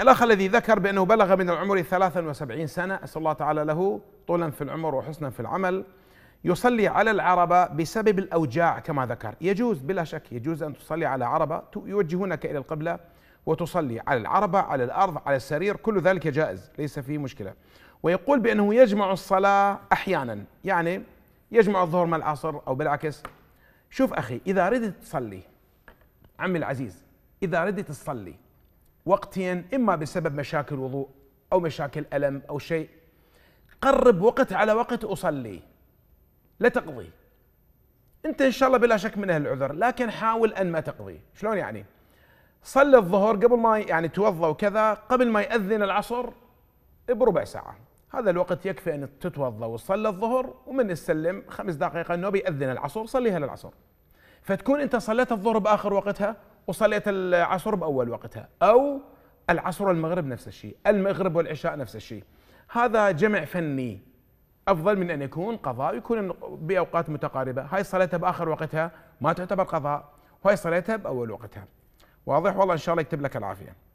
الأخ الذي ذكر بأنه بلغ من العمر 73 سنة أسأل الله تعالى له طولا في العمر وحسنا في العمل يصلي على العربة بسبب الأوجاع كما ذكر يجوز بلا شك يجوز أن تصلي على عربة يوجهونك إلى القبلة وتصلي على العربة على الأرض على السرير كل ذلك جائز ليس فيه مشكلة ويقول بأنه يجمع الصلاة أحيانا يعني يجمع الظهر مع العصر أو بالعكس شوف أخي إذا ردت تصلي عمي العزيز إذا ردت تصلي وقتين إما بسبب مشاكل وضوء أو مشاكل ألم أو شيء قرب وقت على وقت أصلي لا تقضي أنت إن شاء الله بلا شك من أهل العذر لكن حاول أن ما تقضي شلون يعني صلي الظهر قبل ما يعني توضأ وكذا قبل ما يأذن العصر بربع ساعة هذا الوقت يكفي أن تتوضأ وتصلي الظهر ومن يسلم خمس دقائق أنه بيأذن العصر صليها للعصر فتكون أنت صليت الظهر بآخر وقتها وصليت العصر باول وقتها او العصر والمغرب نفس الشيء المغرب والعشاء نفس الشيء هذا جمع فني افضل من ان يكون قضاء يكون باوقات متقاربه هاي صليتها باخر وقتها ما تعتبر قضاء وهي صليتها باول وقتها واضح والله ان شاء الله يكتب لك العافيه